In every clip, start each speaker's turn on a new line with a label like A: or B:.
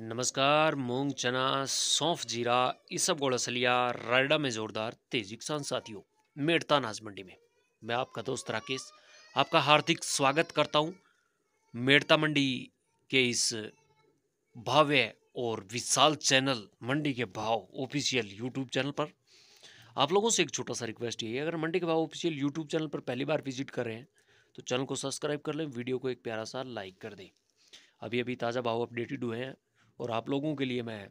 A: नमस्कार मूंग चना सौंफ जीरा इस सब गोड़सलिया रायडा में ज़ोरदार तेजी किसान साथियों मेड़ता नाज मंडी में मैं आपका दोस्त राकेश आपका हार्दिक स्वागत करता हूं मेड़ता मंडी के इस भाव्य और विशाल चैनल मंडी के भाव ऑफिशियल यूट्यूब चैनल पर आप लोगों से एक छोटा सा रिक्वेस्ट है अगर मंडी के भाव ऑफिशियल यूट्यूब चैनल पर पहली बार विजिट कर रहे हैं तो चैनल को सब्सक्राइब कर लें वीडियो को एक प्यारा सा लाइक कर दें अभी अभी ताज़ा भाव अपडेटेड हुए हैं और आप लोगों के लिए मैं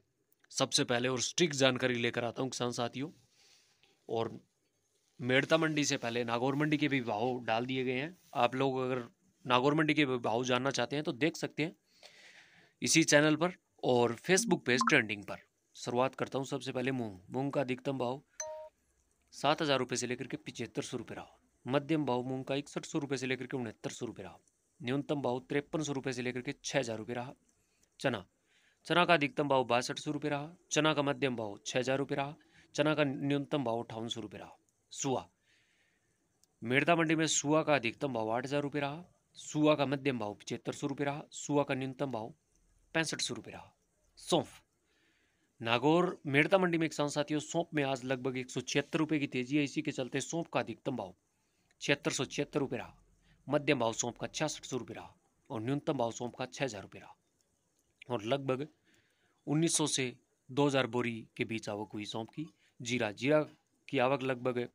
A: सबसे पहले और स्ट्रिक्ट जानकारी लेकर आता हूँ किसान साथियों और मेड़ता मंडी से पहले नागौर मंडी के भी भाव डाल दिए गए हैं आप लोग अगर नागौर मंडी के भाव जानना चाहते हैं तो देख सकते हैं इसी चैनल पर और फेसबुक पेज ट्रेंडिंग पर शुरुआत करता हूँ सबसे पहले मूंग मूंग का अधिकतम भाव सात हज़ार रुपये से लेकर के पिचहत्तर सौ रुपये रहा मध्यम भाव मूंग का इकसठ सौ रुपये से लेकर के उनहत्तर सौ रुपये रहा न्यूनतम भाव तिरपन सौ रुपये से लेकर के छः हज़ार रुपये रहा चना चना का अधिकतम भाव बासठ सौ रुपये रहा चना का मध्यम भाव छः हज़ार रुपये रहा चना का न्यूनतम भाव अठावन सौ रुपये रहा सुआ मेड़ता मंडी में सुआ का अधिकतम भाव आठ हज़ार रुपये रहा सुआ का मध्यम भाव पचहत्तर सौ रुपये रहा सुआ का न्यूनतम भाव पैंसठ सौ रुपये रहा सौंफ नागौर मेड़ता मंडी में किसान साथियों सौंप में आज लगभग एक सौ छिहत्तर रुपये की तेजी है इसी के चलते सौंप का अधिकतम भाव छिहत्तर सौ छिहत्तर रुपये रहा मध्यम भाव सौंप का छियासठ सौ रुपये रहा और न्यूनतम भाव सौंप का छः हज़ार रुपये रहा और लगभग 1900 से 2000 बोरी के बीच आवक हुई सौंप की जीरा जीरा की आवक लगभग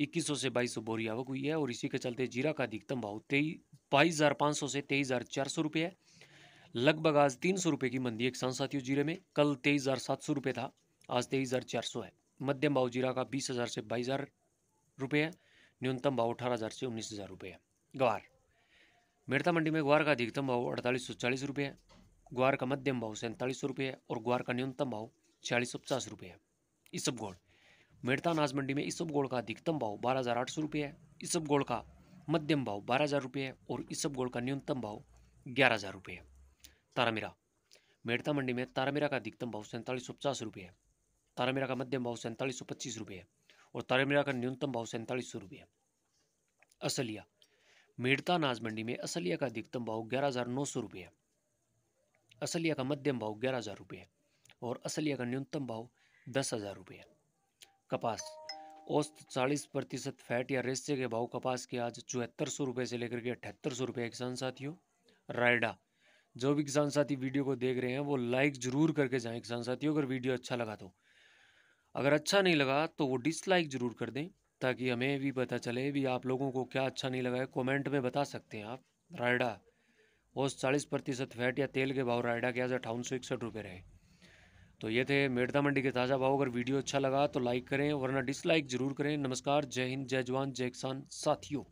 A: 2100 से 2200 बोरी आवक हुई है और इसी के चलते जीरा का अधिकतम भाव तेईस बाईस हज़ार पाँच सौ से तेईस हज़ार चार सौ रुपये है लगभग आज तीन सौ रुपये की मंदी एक किसान साथियों जीरे में कल तेईस हज़ार सात सौ रुपये था आज तेईस हज़ार चार सौ है मध्यम भाव जीरा का बीस हज़ार से बाईस हज़ार रुपये है न्यूनतम भाव अठारह हज़ार से उन्नीस हज़ार रुपये है ग्वार मेड़ता मंडी में ग्वार का अधिकतम भाव अड़तालीस सौ चालीस रुपये है ग्वार का मध्यम भाव सैंतालीस सौ रुपये और ग्वार का न्यूनतम भाव छियालीस सौ पचास रुपये है इसब इसबगोड़ मेड़ता अनाज मंडी में इसब इसबगोड़ का अधिकतम भाव बारह हज़ार आठ सौ रुपये है इसब इसबगोड़ का मध्यम भाव बारह हज़ार रुपये है और इसब इसबगोड़ का न्यूनतम भाव ग्यारह हज़ार रुपये है तारामीरा मेड़ता मंडी में तारामीरा का अधिकतम भाव सैंतालीस सौ पचास रुपये है तारामीरा का मध्यम भाव सैंतालीस सौ पच्चीस रुपये है और तारामीरा का न्यूनतम भाव सैंतालीस सौ रुपये है असलिया मेड़ता अनाज मंडी में असलिया का अधिकतम भाव ग्यारह हज़ार नौ सौ रुपये है असलिया का मध्यम भाव ग्यारह हज़ार रुपये है और असलिया का न्यूनतम भाव दस हज़ार रुपये है कपास औसत चालीस प्रतिशत फैट या रेस्ते के भाव कपास के आज चौहत्तर सौ रुपये से लेकर के अठहत्तर सौ रुपये किसान साथियों रायडा जो भी किसान साथी वीडियो को देख रहे हैं वो लाइक ज़रूर करके जाएं किसान साथियों अगर वीडियो अच्छा लगा तो अगर अच्छा नहीं लगा तो वो डिसलाइक ज़रूर कर दें ताकि हमें भी पता चले भी आप लोगों को क्या अच्छा नहीं लगा है कमेंट में बता सकते हैं आप रायडा औस चालीस प्रतिशत फैट या तेल के भाव रायडा के आज अठावन सौ इकसठ रुपये रहे तो ये थे मेड़ता मंडी के ताज़ा भाव अगर वीडियो अच्छा लगा तो लाइक करें वरना डिसलाइक जरूर करें नमस्कार जय हिंद जय जवान जय किसान साथियों